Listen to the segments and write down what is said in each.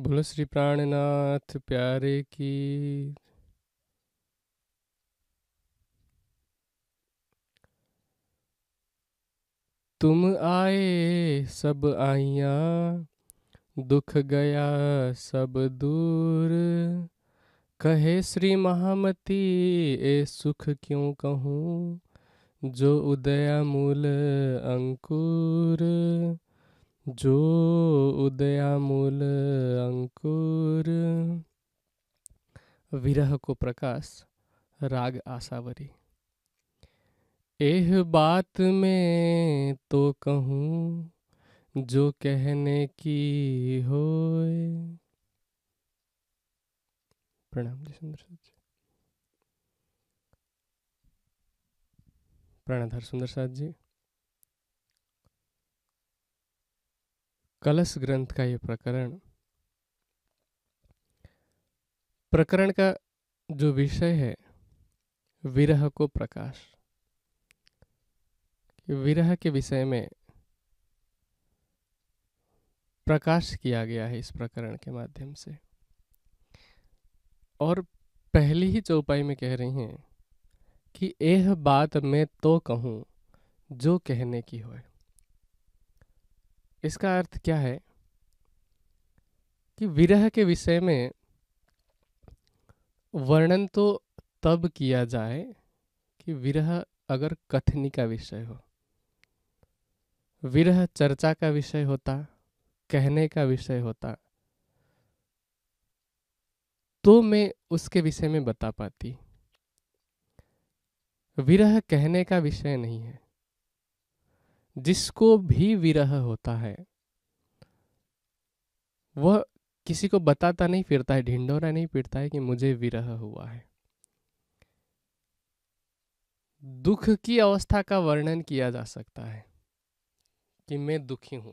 बोलो श्री प्राणनाथ प्यारे की तुम आए सब आइया दुख गया सब दूर कहे श्री महामती ए सुख क्यों कहूँ जो उदया मूल अंकुर जो उदयामूल अंकुर विरह को प्रकाश राग आसावरी एह बात में तो कहूँ जो कहने की हो प्रणाम जी सुंदर साथ सुंदर साथ जी कलश ग्रंथ का ये प्रकरण प्रकरण का जो विषय है विरह को प्रकाश विरह के विषय में प्रकाश किया गया है इस प्रकरण के माध्यम से और पहली ही चौपाई में कह रही हैं कि यह बात मैं तो कहूँ जो कहने की होए इसका अर्थ क्या है कि विरह के विषय में वर्णन तो तब किया जाए कि विरह अगर कथनी का विषय हो विरह चर्चा का विषय होता कहने का विषय होता तो मैं उसके विषय में बता पाती विरह कहने का विषय नहीं है जिसको भी विरह होता है वह किसी को बताता नहीं फिरता है ढिंडोरा नहीं फिरता है कि मुझे विरह हुआ है दुख की अवस्था का वर्णन किया जा सकता है कि मैं दुखी हूं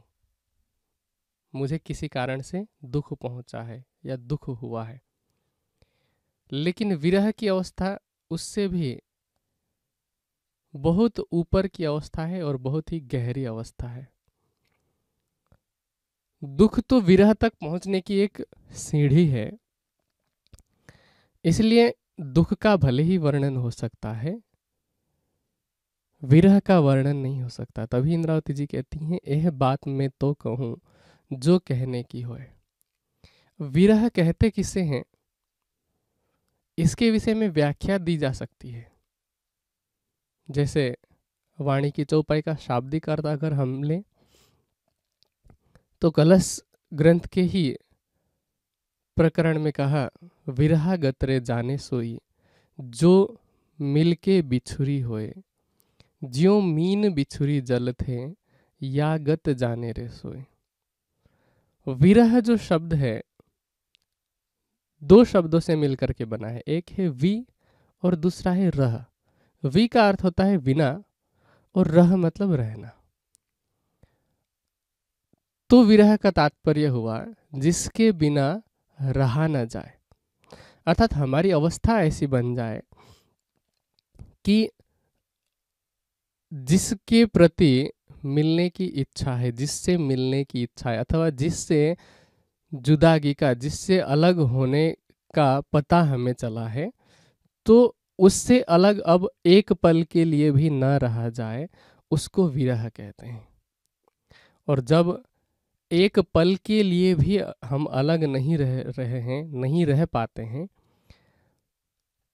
मुझे किसी कारण से दुख पहुंचा है या दुख हुआ है लेकिन विरह की अवस्था उससे भी बहुत ऊपर की अवस्था है और बहुत ही गहरी अवस्था है दुख तो विरह तक पहुंचने की एक सीढ़ी है इसलिए दुख का भले ही वर्णन हो सकता है विरह का वर्णन नहीं हो सकता तभी इंद्रावती जी कहती हैं यह बात मैं तो कहूं जो कहने की होए विरह कहते किसे हैं इसके विषय में व्याख्या दी जा सकती है जैसे वाणी की चौपाई का शाब्दिक अर्थ अगर हम लें तो कलश ग्रंथ के ही प्रकरण में कहा विरहा गत्रे जाने सोई जो मिलके बिछुरी होए ज्यो मीन बिछुरी जल थे या गत जाने रे सोए विरह जो शब्द है दो शब्दों से मिलकर के बना है एक है वी और दूसरा है रह वी का अर्थ होता है बिना और रह मतलब रहना तो विरह का तात्पर्य हुआ जिसके बिना रहा ना जाए अर्थात हमारी अवस्था ऐसी बन जाए कि जिसके प्रति मिलने की इच्छा है जिससे मिलने की इच्छा है अथवा जिससे जुदागी का जिससे अलग होने का पता हमें चला है तो उससे अलग अब एक पल के लिए भी ना रहा जाए उसको विरह कहते हैं और जब एक पल के लिए भी हम अलग नहीं रह रहे हैं नहीं रह पाते हैं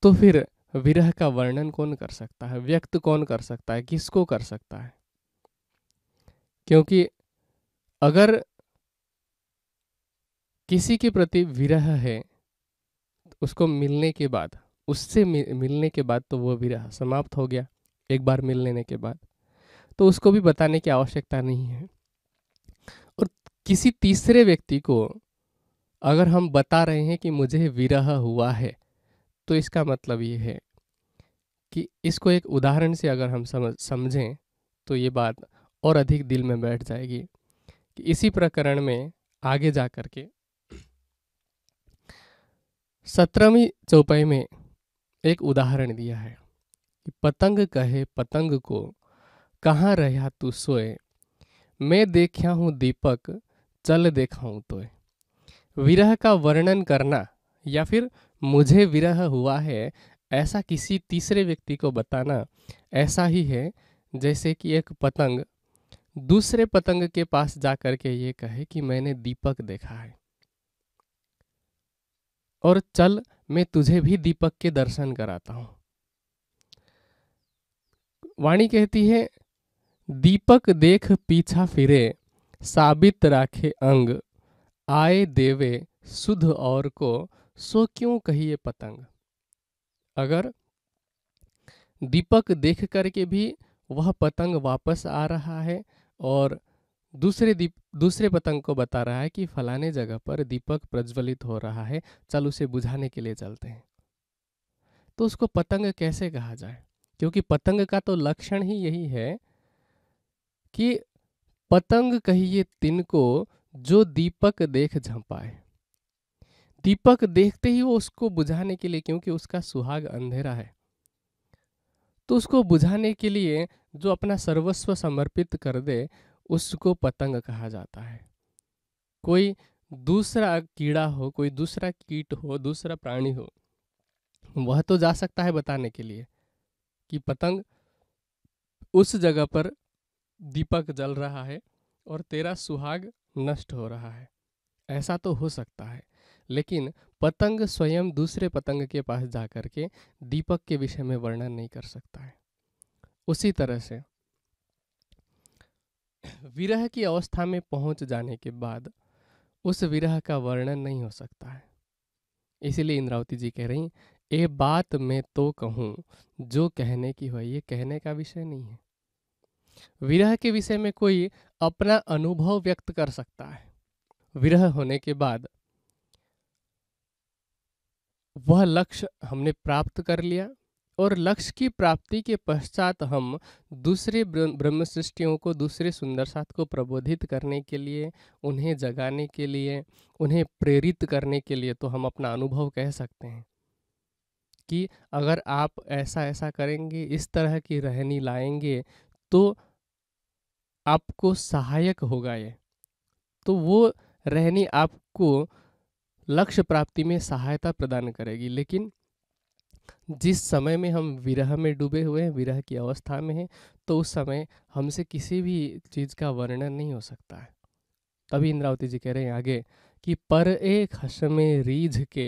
तो फिर विरह का वर्णन कौन कर सकता है व्यक्त कौन कर सकता है किसको कर सकता है क्योंकि अगर किसी के प्रति विरह है उसको मिलने के बाद उससे मिलने के बाद तो वो भी रहा समाप्त हो गया एक बार मिल लेने के बाद तो उसको भी बताने की आवश्यकता नहीं है और किसी तीसरे व्यक्ति को अगर हम बता रहे हैं कि मुझे विरह हुआ है तो इसका मतलब ये है कि इसको एक उदाहरण से अगर हम समझ समझें तो ये बात और अधिक दिल में बैठ जाएगी कि इसी प्रकरण में आगे जा करके के सत्रहवीं चौपाई में एक उदाहरण दिया है कि पतंग कहे पतंग को कहाँ रहा तू सोए मैं देखा हूँ दीपक चल देखा हूँ तोय विरह का वर्णन करना या फिर मुझे विरह हुआ है ऐसा किसी तीसरे व्यक्ति को बताना ऐसा ही है जैसे कि एक पतंग दूसरे पतंग के पास जा कर के ये कहे कि मैंने दीपक देखा है और चल मैं तुझे भी दीपक के दर्शन कराता हूं वाणी कहती है दीपक देख पीछा फिरे साबित राखे अंग आए देवे सुध और को सो क्यों कहिए पतंग अगर दीपक देख करके भी वह पतंग वापस आ रहा है और दूसरे दीप दूसरे पतंग को बता रहा है कि फलाने जगह पर दीपक प्रज्वलित हो रहा है चल उसे बुझाने के लिए चलते हैं तो उसको पतंग कैसे कहा जाए क्योंकि पतंग का तो लक्षण ही यही है कि पतंग कहिए तिनको जो दीपक देख झंपाए दीपक देखते ही वो उसको बुझाने के लिए क्योंकि उसका सुहाग अंधेरा है तो उसको बुझाने के लिए जो अपना सर्वस्व समर्पित कर दे उसको पतंग कहा जाता है कोई दूसरा कीड़ा हो कोई दूसरा कीट हो दूसरा प्राणी हो वह तो जा सकता है बताने के लिए कि पतंग उस जगह पर दीपक जल रहा है और तेरा सुहाग नष्ट हो रहा है ऐसा तो हो सकता है लेकिन पतंग स्वयं दूसरे पतंग के पास जा कर के दीपक के विषय में वर्णन नहीं कर सकता है उसी तरह से विरह की अवस्था में पहुंच जाने के बाद उस विरह का वर्णन नहीं हो सकता है इसीलिए इंद्रावती जी कह रही ए बात मैं तो कहूँ जो कहने की हो ये कहने का विषय नहीं है विरह के विषय में कोई अपना अनुभव व्यक्त कर सकता है विरह होने के बाद वह लक्ष्य हमने प्राप्त कर लिया और लक्ष्य की प्राप्ति के पश्चात हम दूसरे ब्रह्म सृष्टियों को दूसरे सुंदर साथ को प्रबोधित करने के लिए उन्हें जगाने के लिए उन्हें प्रेरित करने के लिए तो हम अपना अनुभव कह सकते हैं कि अगर आप ऐसा ऐसा करेंगे इस तरह की रहनी लाएंगे तो आपको सहायक होगा ये तो वो रहनी आपको लक्ष्य प्राप्ति में सहायता प्रदान करेगी लेकिन जिस समय में हम विरह में डूबे हुए हैं विरह की अवस्था में हैं तो उस समय हमसे किसी भी चीज़ का वर्णन नहीं हो सकता है तभी इंद्रावती जी कह रहे हैं आगे कि पर एक हस में रीझ के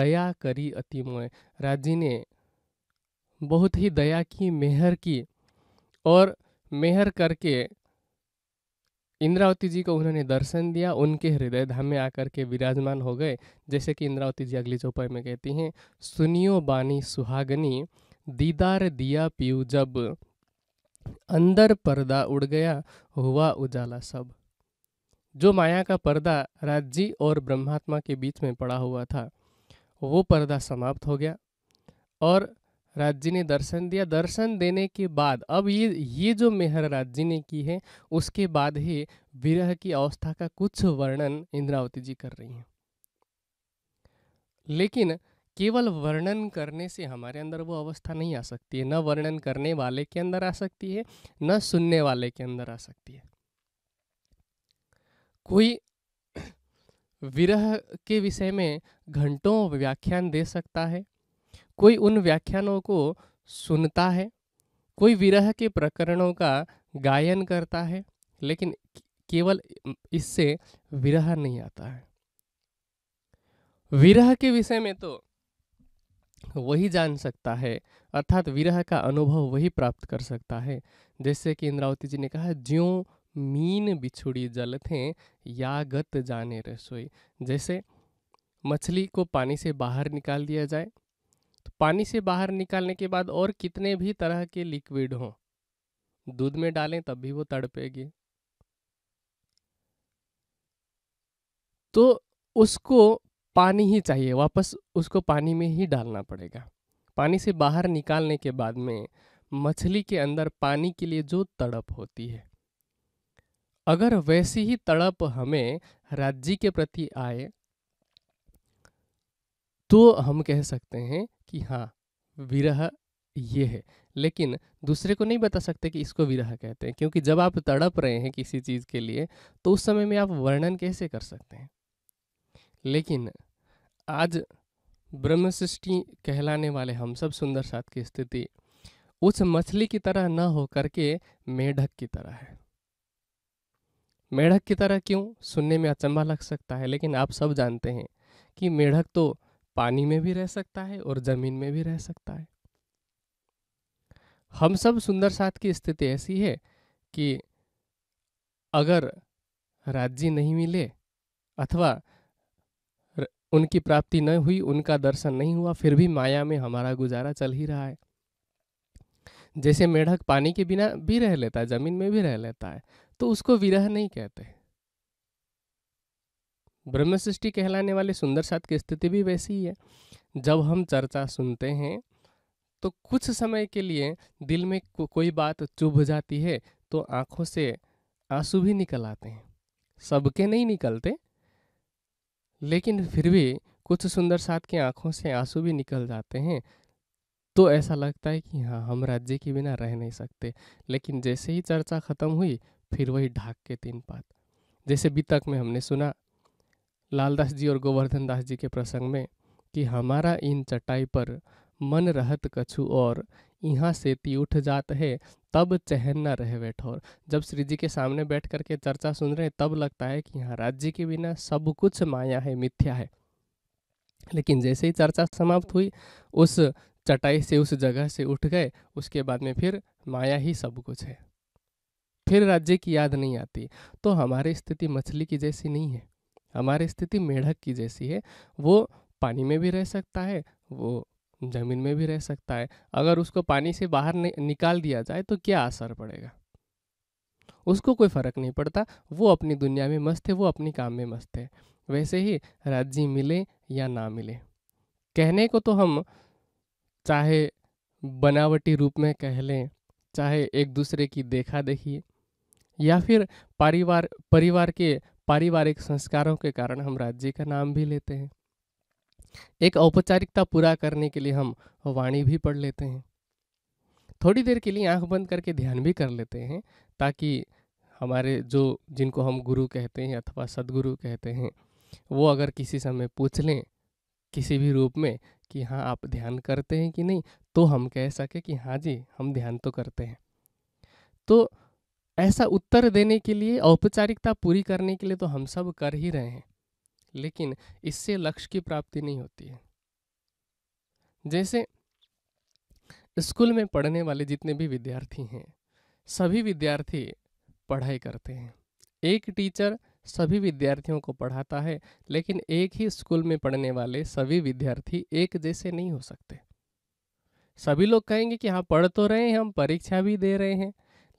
दया करी अतिमोय राजी ने बहुत ही दया की मेहर की और मेहर करके इंद्रावती जी को उन्होंने दर्शन दिया उनके हृदय धाम में आकर के विराजमान हो गए जैसे कि इंद्रावती जी अगली चौपाई में कहती हैं सुनियो बानी सुहागनी दीदार दिया पीऊ जब अंदर पर्दा उड़ गया हुआ उजाला सब जो माया का पर्दा राज्य और ब्रह्मात्मा के बीच में पड़ा हुआ था वो पर्दा समाप्त हो गया और राज जी ने दर्शन दिया दर्शन देने के बाद अब ये ये जो मेहर राज जी ने की है उसके बाद ही विरह की अवस्था का कुछ वर्णन इंद्रावती जी कर रही हैं लेकिन केवल वर्णन करने से हमारे अंदर वो अवस्था नहीं आ सकती है न वर्णन करने वाले के अंदर आ सकती है न सुनने वाले के अंदर आ सकती है कोई विरह के विषय में घंटों व्याख्यान दे सकता है कोई उन व्याख्यानों को सुनता है कोई विरह के प्रकरणों का गायन करता है लेकिन केवल इससे विरह नहीं आता है विरह के विषय में तो वही जान सकता है अर्थात विरह का अनुभव वही प्राप्त कर सकता है जैसे कि इंद्रावती जी ने कहा ज्यो मीन बिछुड़ी जल थे या गत जाने रसोई जैसे मछली को पानी से बाहर निकाल दिया जाए पानी से बाहर निकालने के बाद और कितने भी तरह के लिक्विड हों दूध में डालें तब भी वो तड़पेगी तो उसको पानी ही चाहिए वापस उसको पानी में ही डालना पड़ेगा पानी से बाहर निकालने के बाद में मछली के अंदर पानी के लिए जो तड़प होती है अगर वैसी ही तड़प हमें राज्य के प्रति आए तो हम कह सकते हैं कि हाँ विरह ये है लेकिन दूसरे को नहीं बता सकते कि इसको विरह कहते हैं क्योंकि जब आप तड़प रहे हैं किसी चीज़ के लिए तो उस समय में आप वर्णन कैसे कर सकते हैं लेकिन आज ब्रह्म सृष्टि कहलाने वाले हम सब सुंदर साथ की स्थिति उस मछली की तरह न हो करके मेढक की तरह है मेढक की तरह क्यों सुनने में अचंभा लग सकता है लेकिन आप सब जानते हैं कि मेढक तो पानी में भी रह सकता है और ज़मीन में भी रह सकता है हम सब सुंदर सात की स्थिति ऐसी है कि अगर राज्य नहीं मिले अथवा उनकी प्राप्ति न हुई उनका दर्शन नहीं हुआ फिर भी माया में हमारा गुजारा चल ही रहा है जैसे मेढक पानी के बिना भी रह लेता है जमीन में भी रह लेता है तो उसको विरह नहीं कहते ब्रह्म सृष्टि कहलाने वाले सुंदर सात की स्थिति भी वैसी ही है जब हम चर्चा सुनते हैं तो कुछ समय के लिए दिल में को, कोई बात चुभ जाती है तो आँखों से आंसू भी निकल आते हैं सबके नहीं निकलते लेकिन फिर भी कुछ सुंदर साथ की आँखों से आंसू भी निकल जाते हैं तो ऐसा लगता है कि हाँ हम राज्य के बिना रह नहीं सकते लेकिन जैसे ही चर्चा ख़त्म हुई फिर वही ढाक के तीन पात जैसे बीतक में हमने सुना लालदास जी और गोवर्धन दास जी के प्रसंग में कि हमारा इन चटाई पर मन रहत कछु और यहाँ से ती उठ जात है तब चहन न रहे बैठोर जब श्री जी के सामने बैठ करके चर्चा सुन रहे हैं तब लगता है कि यहाँ राज्य के बिना सब कुछ माया है मिथ्या है लेकिन जैसे ही चर्चा समाप्त हुई उस चटाई से उस जगह से उठ गए उसके बाद में फिर माया ही सब कुछ है फिर राज्य की याद नहीं आती तो हमारी स्थिति मछली की जैसी नहीं है हमारी स्थिति मेढक की जैसी है वो पानी में भी रह सकता है वो ज़मीन में भी रह सकता है अगर उसको पानी से बाहर निकाल दिया जाए तो क्या असर पड़ेगा उसको कोई फ़र्क नहीं पड़ता वो अपनी दुनिया में मस्त है वो अपने काम में मस्त है वैसे ही राज्य मिले या ना मिले कहने को तो हम चाहे बनावटी रूप में कह लें चाहे एक दूसरे की देखा देखी या फिर परिवार परिवार के पारिवारिक संस्कारों के कारण हम राज्य का नाम भी लेते हैं एक औपचारिकता पूरा करने के लिए हम वाणी भी पढ़ लेते हैं थोड़ी देर के लिए आंख बंद करके ध्यान भी कर लेते हैं ताकि हमारे जो जिनको हम गुरु कहते हैं अथवा सदगुरु कहते हैं वो अगर किसी समय पूछ लें किसी भी रूप में कि हाँ आप ध्यान करते हैं कि नहीं तो हम कह सके कि हाँ जी हम ध्यान तो करते हैं तो ऐसा उत्तर देने के लिए औपचारिकता पूरी करने के लिए तो हम सब कर ही रहे हैं लेकिन इससे लक्ष्य की प्राप्ति नहीं होती है जैसे स्कूल में पढ़ने वाले जितने भी विद्यार्थी हैं सभी विद्यार्थी पढ़ाई करते हैं एक टीचर सभी विद्यार्थियों को पढ़ाता है लेकिन एक ही स्कूल में पढ़ने वाले सभी विद्यार्थी एक जैसे नहीं हो सकते सभी लोग कहेंगे कि हाँ पढ़ तो रहे हैं हम परीक्षा भी दे रहे हैं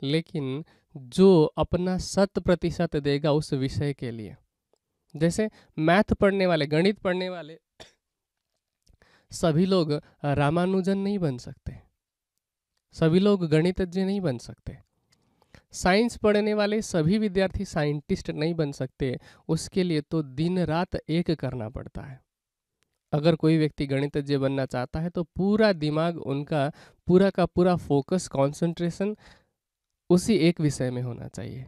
लेकिन जो अपना शत प्रतिशत देगा उस विषय के लिए जैसे मैथ पढ़ने वाले गणित पढ़ने वाले सभी लोग रामानुजन नहीं बन सकते सभी लोग गणितज्ञ नहीं बन सकते साइंस पढ़ने वाले सभी विद्यार्थी साइंटिस्ट नहीं बन सकते उसके लिए तो दिन रात एक करना पड़ता है अगर कोई व्यक्ति गणितज्ञ बनना चाहता है तो पूरा दिमाग उनका पूरा का पूरा फोकस कंसंट्रेशन उसी एक विषय में होना चाहिए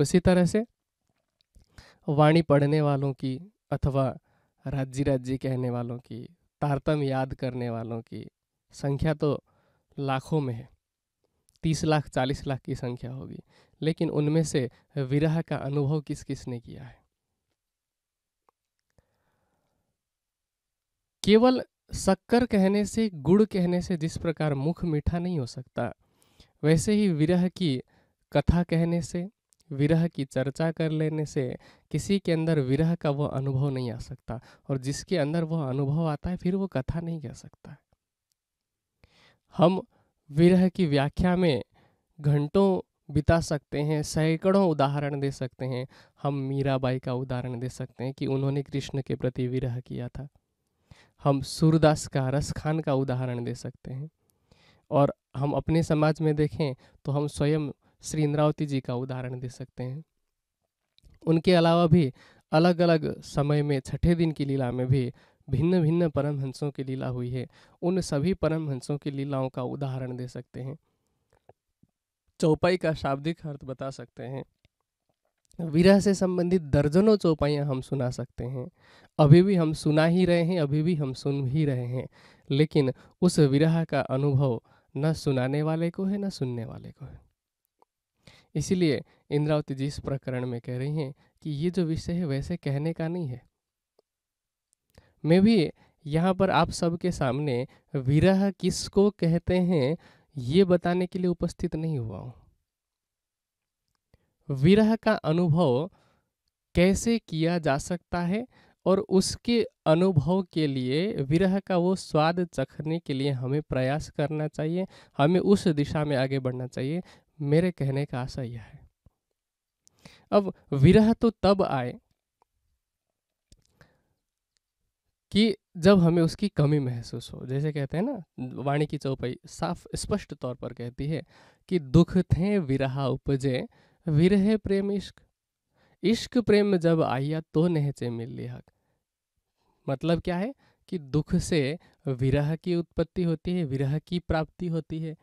उसी तरह से वाणी पढ़ने वालों की अथवा राज्य राज्य कहने वालों की तारतम याद करने वालों की संख्या तो लाखों में है तीस लाख चालीस लाख की संख्या होगी लेकिन उनमें से विरह का अनुभव किस किसने किया है केवल शक्कर कहने से गुड़ कहने से जिस प्रकार मुख मीठा नहीं हो सकता वैसे ही विरह की कथा कहने से विरह की चर्चा कर लेने से किसी के अंदर विरह का वह अनुभव नहीं आ सकता और जिसके अंदर वह अनुभव आता है फिर वो कथा नहीं कह सकता हम विरह की व्याख्या में घंटों बिता सकते हैं सैकड़ों उदाहरण दे सकते हैं हम मीराबाई का उदाहरण दे सकते हैं कि उन्होंने कृष्ण के प्रति विरह किया था हम सूरदास का रस खान का उदाहरण दे सकते हैं और हम अपने समाज में देखें तो हम स्वयं श्री इंद्रावती जी का उदाहरण दे सकते हैं उनके अलावा भी अलग अलग समय में छठे दिन की लीला में भी भिन्न भिन्न परमहंसों की लीला हुई है उन सभी परमहंसों की लीलाओं का उदाहरण दे सकते हैं चौपाई का शाब्दिक अर्थ बता सकते हैं विरह से संबंधित दर्जनों चौपाइयाँ हम सुना सकते हैं अभी भी हम सुना ही रहे हैं अभी भी हम सुन ही रहे हैं लेकिन उस विरह का अनुभव ना सुनाने वाले को है ना सुनने वाले को है इसीलिए इंद्रावती जी इस प्रकरण में कह रही हैं कि ये जो विषय है वैसे कहने का नहीं है मैं भी यहाँ पर आप सबके सामने विरह किसको कहते हैं ये बताने के लिए उपस्थित नहीं हुआ हूं विरह का अनुभव कैसे किया जा सकता है और उसके अनुभव के लिए विरह का वो स्वाद चखने के लिए हमें प्रयास करना चाहिए हमें उस दिशा में आगे बढ़ना चाहिए मेरे कहने का आशा यह है अब विरह तो तब आए कि जब हमें उसकी कमी महसूस हो जैसे कहते हैं ना वाणी की चौपाई साफ स्पष्ट तौर पर कहती है कि दुख थे विरह उपजे विरह प्रेम इश्क इश्क प्रेम जब आइया तो नहचे मिल लिया मतलब क्या है कि दुख से विरह की उत्पत्ति होती है विरह की प्राप्ति होती है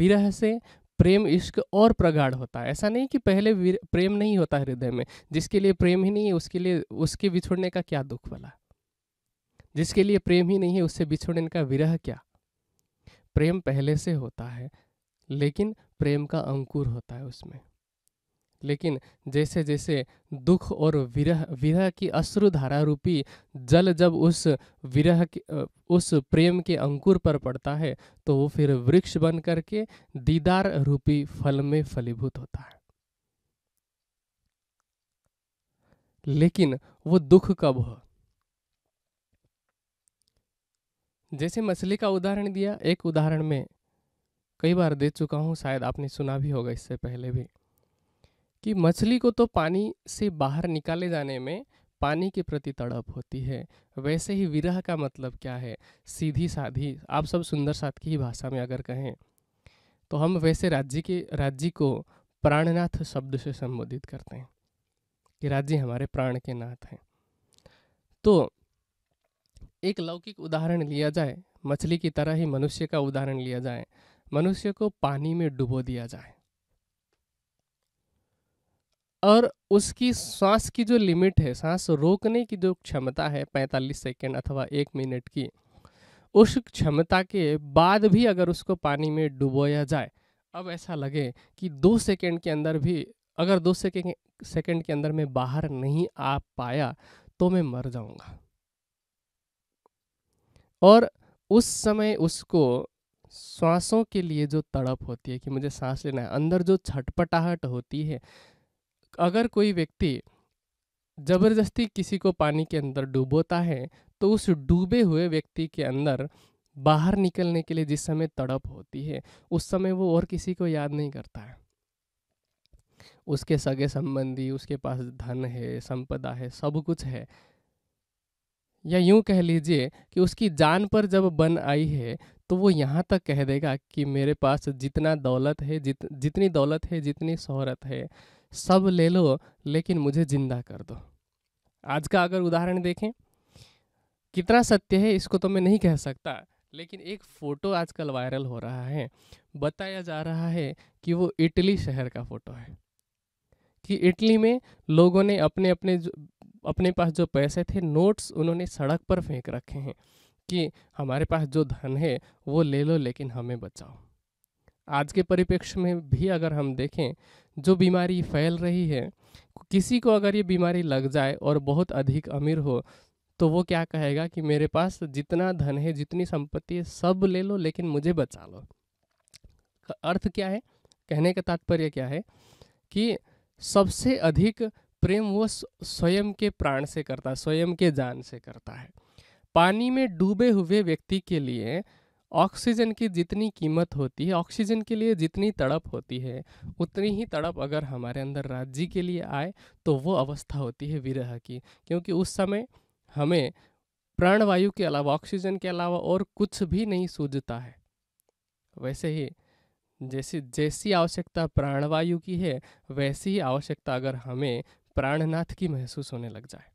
विरह से प्रेम इश्क और प्रगाढ़ होता है ऐसा नहीं कि पहले प्रेम नहीं होता हृदय में जिसके लिए प्रेम ही नहीं है उसके लिए उसके बिछोड़ने का क्या दुख वाला जिसके लिए प्रेम ही नहीं है उससे बिछोड़ने का विरह क्या प्रेम पहले से होता है लेकिन प्रेम का अंकुर होता है उसमें लेकिन जैसे जैसे दुख और विरह विरह की अश्रुधारा रूपी जल जब उस विरह उस प्रेम के अंकुर पर पड़ता है तो वो फिर वृक्ष बन करके दीदार रूपी फल में फलीभूत होता है लेकिन वो दुख कब हो जैसे मछली का उदाहरण दिया एक उदाहरण में कई बार दे चुका हूं शायद आपने सुना भी होगा इससे पहले भी कि मछली को तो पानी से बाहर निकाले जाने में पानी के प्रति तड़प होती है वैसे ही विरह का मतलब क्या है सीधी साधी आप सब सुंदर साथ की ही भाषा में अगर कहें तो हम वैसे राज्य के राज्य को प्राणनाथ शब्द से संबोधित करते हैं कि राज्य हमारे प्राण के नाथ हैं तो एक लौकिक उदाहरण लिया जाए मछली की तरह ही मनुष्य का उदाहरण लिया जाए मनुष्य को पानी में डुबो दिया जाए और उसकी सांस की जो लिमिट है सांस रोकने की जो क्षमता है 45 सेकेंड अथवा एक मिनट की उस क्षमता के बाद भी अगर उसको पानी में डुबोया जाए अब ऐसा लगे कि दो सेकेंड के अंदर भी अगर दो सेकेंड सेकेंड के अंदर मैं बाहर नहीं आ पाया तो मैं मर जाऊंगा और उस समय उसको सांसों के लिए जो तड़प होती है कि मुझे सांस लेना है अंदर जो छटपटाहट होती है अगर कोई व्यक्ति ज़बरदस्ती किसी को पानी के अंदर डूबोता है तो उस डूबे हुए व्यक्ति के अंदर बाहर निकलने के लिए जिस समय तड़प होती है उस समय वो और किसी को याद नहीं करता है उसके सगे संबंधी उसके पास धन है संपदा है सब कुछ है या यूं कह लीजिए कि उसकी जान पर जब बन आई है तो वो यहाँ तक कह देगा कि मेरे पास जितना दौलत है जित जितनी दौलत है जितनी शहरत है सब ले लो लेकिन मुझे जिंदा कर दो आज का अगर उदाहरण देखें कितना सत्य है इसको तो मैं नहीं कह सकता लेकिन एक फ़ोटो आजकल वायरल हो रहा है बताया जा रहा है कि वो इटली शहर का फ़ोटो है कि इटली में लोगों ने अपने अपने अपने पास जो पैसे थे नोट्स उन्होंने सड़क पर फेंक रखे हैं कि हमारे पास जो धन है वो ले लो लेकिन हमें बचाओ आज के परिप्रेक्ष्य में भी अगर हम देखें जो बीमारी फैल रही है किसी को अगर ये बीमारी लग जाए और बहुत अधिक अमीर हो तो वो क्या कहेगा कि मेरे पास जितना धन है जितनी संपत्ति है सब ले लो लेकिन मुझे बचा लो अर्थ क्या है कहने का तात्पर्य क्या है कि सबसे अधिक प्रेम वो स्वयं के प्राण से करता है स्वयं के जान से करता है पानी में डूबे हुए व्यक्ति के लिए ऑक्सीजन की जितनी कीमत होती है ऑक्सीजन के लिए जितनी तड़प होती है उतनी ही तड़प अगर हमारे अंदर राज्य के लिए आए तो वो अवस्था होती है विरह की क्योंकि उस समय हमें प्राणवायु के अलावा ऑक्सीजन के अलावा और कुछ भी नहीं सूझता है वैसे ही जैसी जैसी आवश्यकता प्राणवायु की है वैसी ही आवश्यकता अगर हमें प्राणनाथ की महसूस होने लग जाए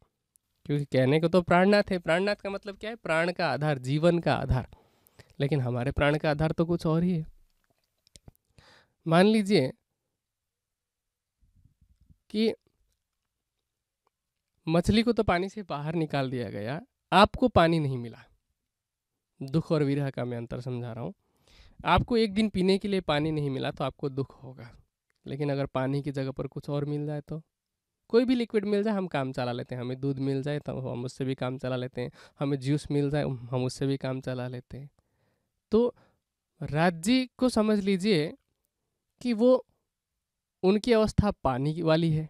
क्योंकि कहने को तो प्राणनाथ है प्राणनाथ का मतलब क्या है प्राण का आधार जीवन का आधार लेकिन हमारे प्राण का आधार तो कुछ और ही है मान लीजिए कि मछली को तो पानी से बाहर निकाल दिया गया आपको पानी नहीं मिला दुख और विरह का मैं अंतर समझा रहा हूँ आपको एक दिन पीने के लिए पानी नहीं मिला तो आपको दुख होगा लेकिन अगर पानी की जगह पर कुछ और मिल जाए तो कोई भी लिक्विड मिल जाए हम काम चला लेते हैं हमें दूध मिल जाए तो हम उससे भी काम चला लेते हैं हमें जूस मिल जाए हम उससे भी काम चला लेते हैं तो राज्य को समझ लीजिए कि वो उनकी अवस्था पानी वाली है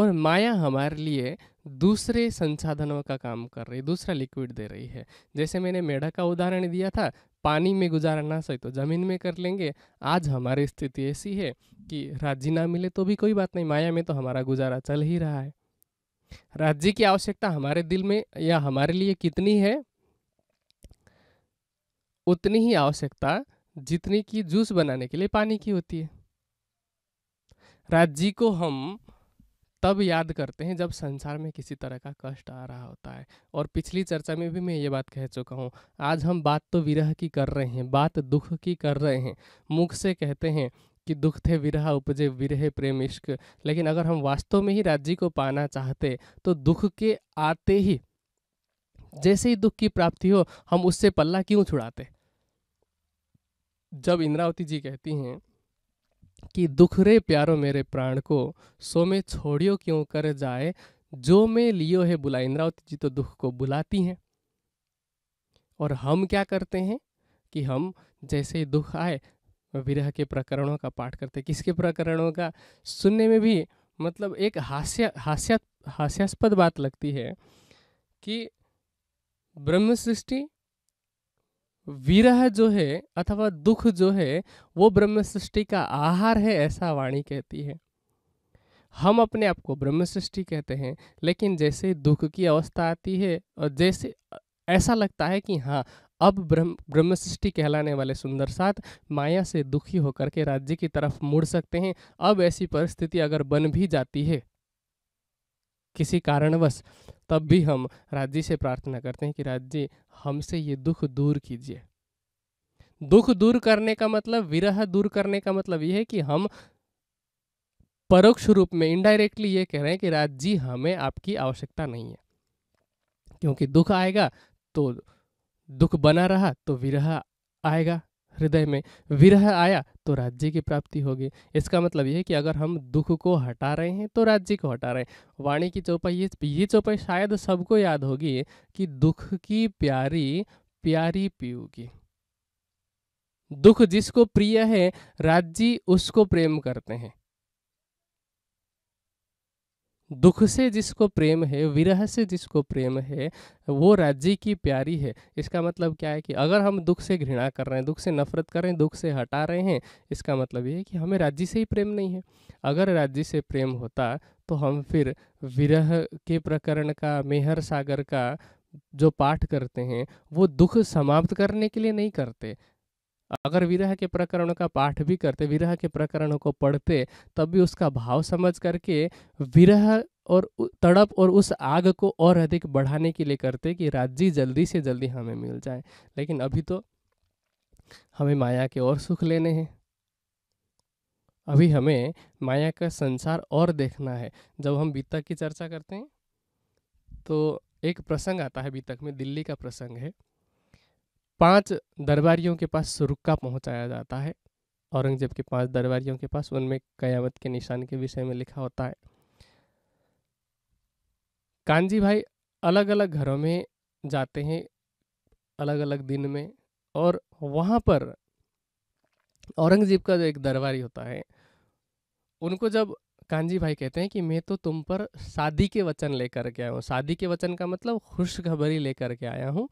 और माया हमारे लिए दूसरे संसाधनों का काम कर रही है दूसरा लिक्विड दे रही है जैसे मैंने मेढक का उदाहरण दिया था पानी में गुजारा ना सही तो ज़मीन में कर लेंगे आज हमारी स्थिति ऐसी है कि राज्य ना मिले तो भी कोई बात नहीं माया में तो हमारा गुजारा चल ही रहा है राज्य की आवश्यकता हमारे दिल में या हमारे लिए कितनी है उतनी ही आवश्यकता जितनी की जूस बनाने के लिए पानी की होती है राज्य को हम तब याद करते हैं जब संसार में किसी तरह का कष्ट आ रहा होता है और पिछली चर्चा में भी मैं ये बात कह चुका हूँ आज हम बात तो विरह की कर रहे हैं बात दुख की कर रहे हैं मुख से कहते हैं कि दुख थे विरह उपजे विरह प्रेम इश्क लेकिन अगर हम वास्तव में ही राज्य को पाना चाहते तो दुख के आते ही जैसे ही दुख की प्राप्ति हो हम उससे पल्ला क्यों छुड़ाते जब इंद्रावती जी कहती हैं कि दुखरे प्यारो मेरे प्राण को सो में छोड़ियो क्यों कर जाए जो मैं लियो है बुला इंद्रावती जी तो दुख को बुलाती हैं और हम क्या करते हैं कि हम जैसे दुख आए विरह के प्रकरणों का पाठ करते किसके प्रकरणों का सुनने में भी मतलब एक हास्य हास्य हास्यास्पद बात लगती है कि ब्रह्म सृष्टि विरह जो है अथवा दुख जो है वो ब्रह्म सृष्टि का आहार है ऐसा वाणी कहती है हम अपने आप को ब्रह्म सृष्टि कहते हैं लेकिन जैसे दुख की अवस्था आती है और जैसे ऐसा लगता है कि हाँ अब ब्रह्म ब्रह्म सृष्टि कहलाने वाले सुंदर साथ माया से दुखी होकर के राज्य की तरफ मुड़ सकते हैं अब ऐसी परिस्थिति अगर बन भी जाती है किसी कारणवश तब भी हम राज्य से प्रार्थना करते हैं कि राज्य हमसे ये दुख दूर कीजिए दुख दूर करने का मतलब विरह दूर करने का मतलब यह है कि हम परोक्ष रूप में इनडायरेक्टली ये कह रहे हैं कि राज्य हमें आपकी आवश्यकता नहीं है क्योंकि दुख आएगा तो दुख बना रहा तो विरह आएगा हृदय में विरह आया तो राज्य की प्राप्ति होगी इसका मतलब यह है कि अगर हम दुख को हटा रहे हैं तो राज्य को हटा रहे हैं वाणी की चौपाई ये ये चौपाई शायद सबको याद होगी कि दुख की प्यारी प्यारी पीऊगी दुख जिसको प्रिय है राज्य उसको प्रेम करते हैं दुख से जिसको प्रेम है विरह से जिसको प्रेम है वो राज्य की प्यारी है इसका मतलब क्या है कि अगर हम दुख से घृणा कर रहे हैं दुख से नफरत कर रहे हैं दुख से हटा रहे हैं इसका मतलब ये है कि हमें राज्य से ही प्रेम नहीं है अगर राज्य से प्रेम होता तो हम फिर विरह के प्रकरण का मेहर सागर का जो पाठ करते हैं वो दुख समाप्त करने के लिए नहीं करते अगर विरह के प्रकरणों का पाठ भी करते विरह के प्रकरणों को पढ़ते तब भी उसका भाव समझ करके विरह और तड़प और उस आग को और अधिक बढ़ाने के लिए करते कि राज्य जल्दी से जल्दी हमें मिल जाए लेकिन अभी तो हमें माया के और सुख लेने हैं अभी हमें माया का संसार और देखना है जब हम बीतक की चर्चा करते हैं तो एक प्रसंग आता है बीतक में दिल्ली का प्रसंग है पांच दरबारियों के पास रुक्का पहुंचाया जाता है औरंगजेब के पांच दरबारियों के पास उनमें कयामत के निशान के विषय में लिखा होता है कांजी भाई अलग अलग घरों में जाते हैं अलग अलग दिन में और वहाँ पर औरंगजेब का जो एक दरबारी होता है उनको जब कांजी भाई कहते हैं कि मैं तो तुम पर शादी के वचन लेकर के आया हूँ शादी के वचन का मतलब खुशखबरी लेकर के आया हूँ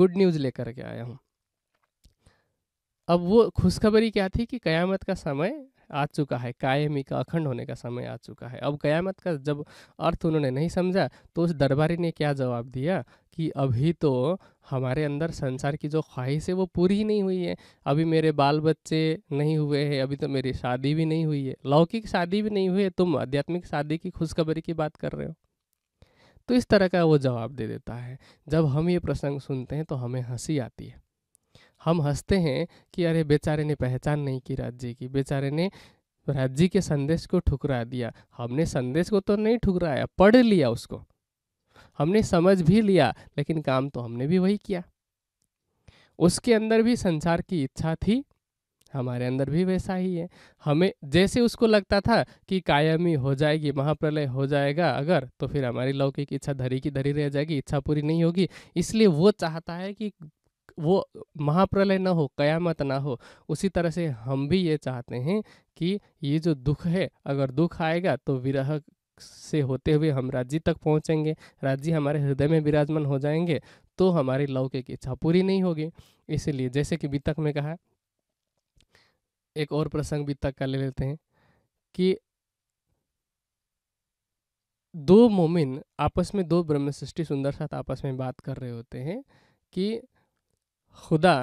गुड न्यूज़ लेकर के आया हूँ अब वो खुशखबरी क्या थी कि क़यामत का समय आ चुका है कायमी का अखंड होने का समय आ चुका है अब कयामत का जब अर्थ उन्होंने नहीं समझा तो उस दरबारी ने क्या जवाब दिया कि अभी तो हमारे अंदर संसार की जो ख्वाहिश है वो पूरी ही नहीं हुई है अभी मेरे बाल बच्चे नहीं हुए हैं अभी तो मेरी शादी भी नहीं हुई है लौकिक शादी भी नहीं हुई है तुम आध्यात्मिक शादी की खुशखबरी की बात कर रहे हो तो इस तरह का वो जवाब दे देता है जब हम ये प्रसंग सुनते हैं तो हमें हंसी आती है हम हंसते हैं कि अरे बेचारे ने पहचान नहीं की राज्य की बेचारे ने राज्य के संदेश को ठुकरा दिया हमने संदेश को तो नहीं ठुकराया पढ़ लिया उसको हमने समझ भी लिया लेकिन काम तो हमने भी वही किया उसके अंदर भी संसार की इच्छा थी हमारे अंदर भी वैसा ही है हमें जैसे उसको लगता था कि कायमी हो जाएगी महाप्रलय हो जाएगा अगर तो फिर हमारी लौकिक इच्छा धरी की धरी रह जाएगी इच्छा पूरी नहीं होगी इसलिए वो चाहता है कि वो महाप्रलय ना हो कयामत ना हो उसी तरह से हम भी ये चाहते हैं कि ये जो दुख है अगर दुख आएगा तो विरह से होते हुए हम राज्य तक पहुंचेंगे राज्य हमारे हृदय में विराजमान हो जाएंगे तो हमारी लौकिक इच्छा पूरी नहीं होगी इसलिए जैसे कि बीतक में कहा एक और प्रसंग बीतक का ले लेते हैं कि दो मोमिन आपस में दो ब्रह्म सृष्टि सुंदर साथ आपस में बात कर रहे होते हैं कि खुदा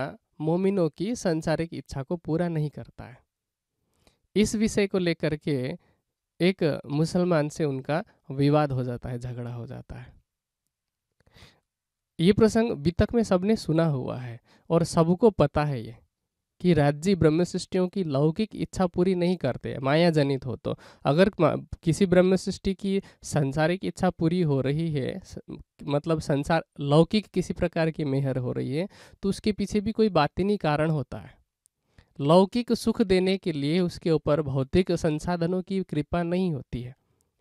मोमिनों की संसारिक इच्छा को पूरा नहीं करता है इस विषय को लेकर के एक मुसलमान से उनका विवाद हो जाता है झगड़ा हो जाता है ये प्रसंग बीतक में सबने सुना हुआ है और सबको पता है ये कि राज्य सृष्टियों की लौकिक इच्छा पूरी नहीं करते माया जनित हो तो अगर किसी सृष्टि की संसारिक इच्छा पूरी हो रही है मतलब संसार लौकिक किसी प्रकार की मेहर हो रही है तो उसके पीछे भी कोई बातिनी कारण होता है लौकिक सुख देने के लिए उसके ऊपर भौतिक संसाधनों की कृपा नहीं होती है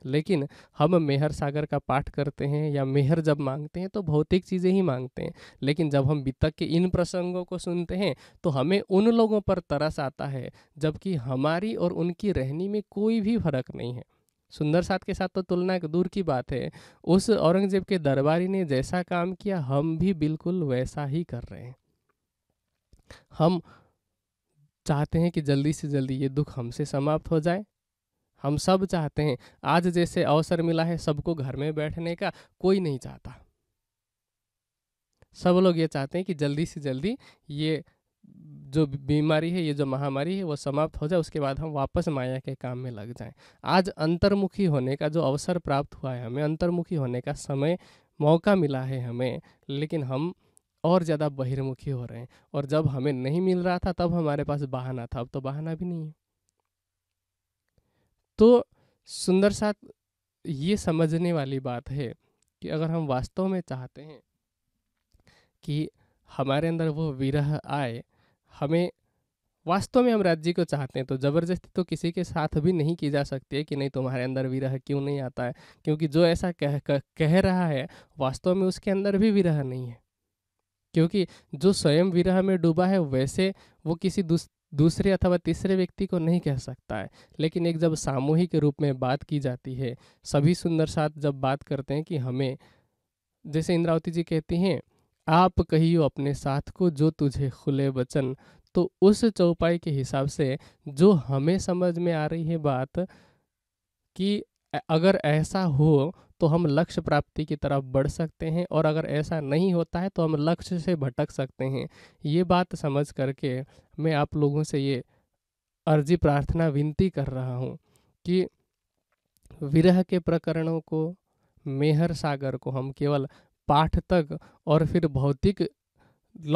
लेकिन हम मेहर सागर का पाठ करते हैं या मेहर जब मांगते हैं तो भौतिक चीज़ें ही मांगते हैं लेकिन जब हम बीतक के इन प्रसंगों को सुनते हैं तो हमें उन लोगों पर तरस आता है जबकि हमारी और उनकी रहनी में कोई भी फर्क नहीं है सुंदर साथ के साथ तो तुलना एक दूर की बात है उस औरंगजेब के दरबारी ने जैसा काम किया हम भी बिल्कुल वैसा ही कर रहे हैं हम चाहते हैं कि जल्दी से जल्दी ये दुख हमसे समाप्त हो जाए हम सब चाहते हैं आज जैसे अवसर मिला है सबको घर में बैठने का कोई नहीं चाहता सब लोग ये चाहते हैं कि जल्दी से जल्दी ये जो बीमारी है ये जो महामारी है वो समाप्त हो जाए उसके बाद हम वापस माया के काम में लग जाएं आज अंतर्मुखी होने का जो अवसर प्राप्त हुआ है हमें अंतर्मुखी होने का समय मौका मिला है हमें लेकिन हम और ज़्यादा बहिर्मुखी हो रहे हैं और जब हमें नहीं मिल रहा था तब हमारे पास बहाना था अब तो बहाना भी नहीं है तो सुंदर साथ ये समझने वाली बात है कि अगर हम वास्तव में चाहते हैं कि हमारे अंदर वो विरह आए हमें वास्तव में हम राज्य को चाहते हैं तो ज़बरदस्ती तो किसी के साथ भी नहीं की जा सकती है कि नहीं तुम्हारे अंदर विरह क्यों नहीं आता है क्योंकि जो ऐसा कह कह कह रहा है वास्तव में उसके अंदर भी विरह नहीं है क्योंकि जो स्वयं विरह में डूबा है वैसे वो किसी दूसरे अथवा तीसरे व्यक्ति को नहीं कह सकता है लेकिन एक जब सामूहिक रूप में बात की जाती है सभी सुंदर साथ जब बात करते हैं कि हमें जैसे इंद्रावती जी कहती हैं आप कहियो अपने साथ को जो तुझे खुले वचन तो उस चौपाई के हिसाब से जो हमें समझ में आ रही है बात कि अगर ऐसा हो तो हम लक्ष्य प्राप्ति की तरफ बढ़ सकते हैं और अगर ऐसा नहीं होता है तो हम लक्ष्य से भटक सकते हैं ये बात समझ करके मैं आप लोगों से ये अर्जी प्रार्थना विनती कर रहा हूँ कि विरह के प्रकरणों को मेहर सागर को हम केवल पाठ तक और फिर भौतिक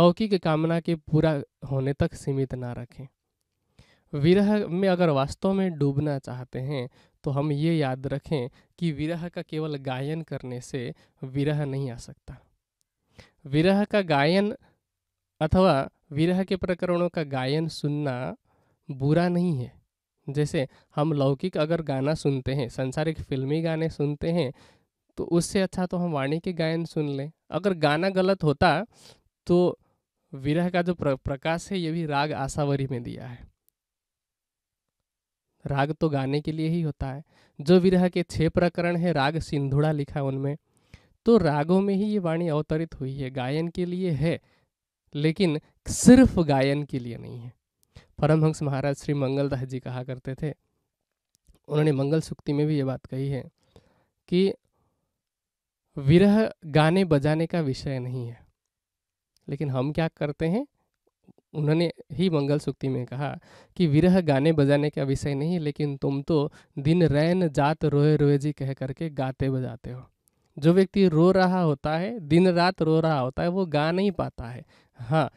लौकिक कामना के पूरा होने तक सीमित ना रखें विरह में अगर वास्तव में डूबना चाहते हैं तो हम ये याद रखें कि विरह का केवल गायन करने से विरह नहीं आ सकता विरह का गायन अथवा विरह के प्रकरणों का गायन सुनना बुरा नहीं है जैसे हम लौकिक अगर गाना सुनते हैं संसारिक फिल्मी गाने सुनते हैं तो उससे अच्छा तो हम वाणी के गायन सुन लें अगर गाना गलत होता तो विरह का जो प्रकाश है ये भी राग आसावरी में दिया है राग तो गाने के लिए ही होता है जो विरह के छह प्रकरण है राग सिंधुड़ा लिखा उनमें तो रागों में ही ये वाणी अवतरित हुई है गायन के लिए है लेकिन सिर्फ गायन के लिए नहीं है परमहंस महाराज श्री मंगलदास जी कहा करते थे उन्होंने मंगल सुक्ति में भी ये बात कही है कि विरह गाने बजाने का विषय नहीं है लेकिन हम क्या करते हैं उन्होंने ही मंगल सूक्ति में कहा कि विरह गाने बजाने का विषय नहीं लेकिन तुम तो दिन रैन जात रोए रोए जी कह करके गाते बजाते हो जो व्यक्ति रो रहा होता है दिन रात रो रहा होता है वो गा नहीं पाता है हाँ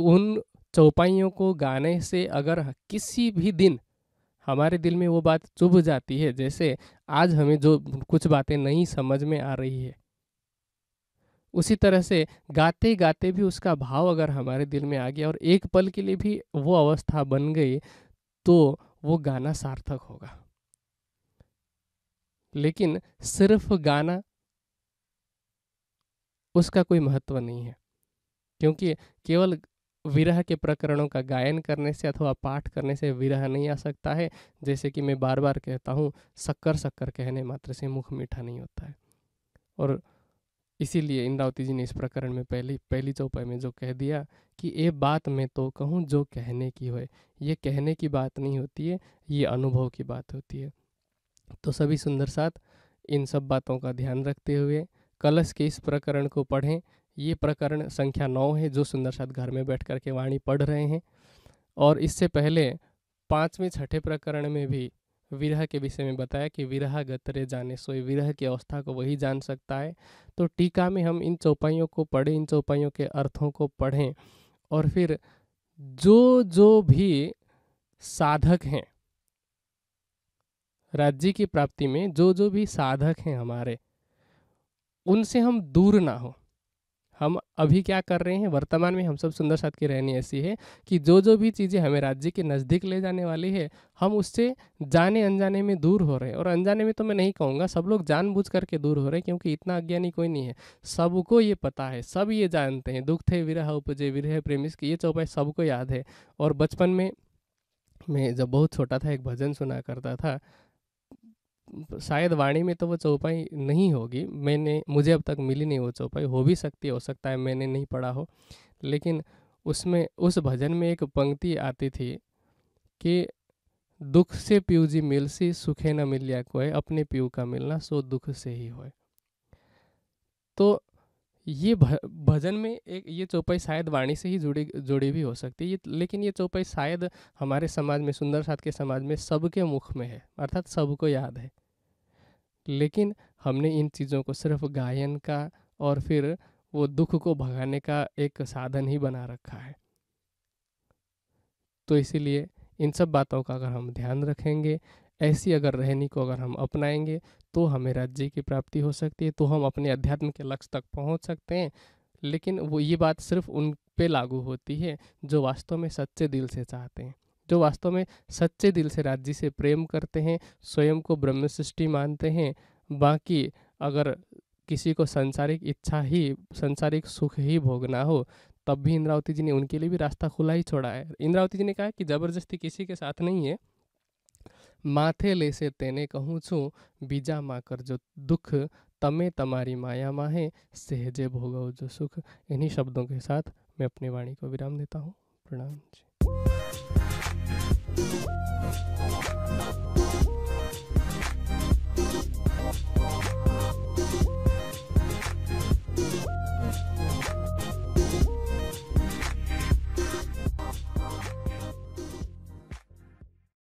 उन चौपाइयों को गाने से अगर किसी भी दिन हमारे दिल में वो बात चुभ जाती है जैसे आज हमें जो कुछ बातें नहीं समझ में आ रही है उसी तरह से गाते गाते भी उसका भाव अगर हमारे दिल में आ गया और एक पल के लिए भी वो अवस्था बन गई तो वो गाना सार्थक होगा लेकिन सिर्फ गाना उसका कोई महत्व नहीं है क्योंकि केवल विरह के प्रकरणों का गायन करने से अथवा पाठ करने से विरह नहीं आ सकता है जैसे कि मैं बार बार कहता हूँ शक्कर शक्कर कहने मात्र से मुख मीठा नहीं होता है और इसीलिए इंद्रावती जी ने इस प्रकरण में पहली पहली चौपाई में जो कह दिया कि ये बात मैं तो कहूँ जो कहने की हो ये कहने की बात नहीं होती है ये अनुभव की बात होती है तो सभी सुंदर साथ इन सब बातों का ध्यान रखते हुए कलश के इस प्रकरण को पढ़ें ये प्रकरण संख्या नौ है जो सुंदर साथ घर में बैठ कर के वाणी पढ़ रहे हैं और इससे पहले पाँचवें छठे प्रकरण में भी विरह के विषय में बताया कि विरह गतरे जाने सोए विरह की अवस्था को वही जान सकता है तो टीका में हम इन चौपाइयों को पढ़ें इन चौपाइयों के अर्थों को पढ़ें और फिर जो जो भी साधक हैं राज्य की प्राप्ति में जो जो भी साधक हैं हमारे उनसे हम दूर ना हों हम अभी क्या कर रहे हैं वर्तमान में हम सब सुंदर साथ की रहनी ऐसी है कि जो जो भी चीज़ें हमें राज्य के नज़दीक ले जाने वाली है हम उससे जाने अनजाने में दूर हो रहे हैं और अनजाने में तो मैं नहीं कहूँगा सब लोग जानबूझ करके दूर हो रहे हैं क्योंकि इतना अज्ञानी कोई नहीं है सबको ये पता है सब ये जानते हैं दुख थे विरह उपजे विरह प्रेमिस की ये चौपाई सबको याद है और बचपन में मैं जब बहुत छोटा था एक भजन सुना करता था शायद वाणी में तो वो चौपाई नहीं होगी मैंने मुझे अब तक मिली नहीं वो चौपाई हो भी सकती हो सकता है मैंने नहीं पढ़ा हो लेकिन उसमें उस भजन में एक पंक्ति आती थी कि दुख से पीऊ जी मिल सी सुखे न मिलिया कोई अपने पीऊ का मिलना सो दुख से ही होए तो ये भजन में एक ये चौपाई शायद वाणी से ही जुड़ी जुड़ी भी हो सकती है ये लेकिन ये चौपाई शायद हमारे समाज में सुंदर साथ के समाज में सबके मुख में है अर्थात सबको याद है लेकिन हमने इन चीज़ों को सिर्फ गायन का और फिर वो दुख को भगाने का एक साधन ही बना रखा है तो इसीलिए इन सब बातों का अगर हम ध्यान रखेंगे ऐसी अगर रहनी को अगर हम अपनाएंगे तो हमें राज्य की प्राप्ति हो सकती है तो हम अपने अध्यात्म के लक्ष्य तक पहुंच सकते हैं लेकिन वो ये बात सिर्फ उन पे लागू होती है जो वास्तव में सच्चे दिल से चाहते हैं जो वास्तव में सच्चे दिल से राज्य से प्रेम करते हैं स्वयं को ब्रह्म सृष्टि मानते हैं बाकी अगर किसी को संसारिक इच्छा ही संसारिक सुख ही भोगना हो तब भी इंद्रावती जी ने उनके लिए भी रास्ता खुला ही छोड़ा है इंद्रावती जी ने कहा कि ज़बरदस्ती किसी के साथ नहीं है माथे ले માથે લેશે તેને કહું છું બીજામાં કરજો दुख तमे तमारी माया માં है सहजे भोगव जो सुख इन्हीं शब्दों के साथ मैं अपनी वाणी को विराम देता हूँ प्रणाम जी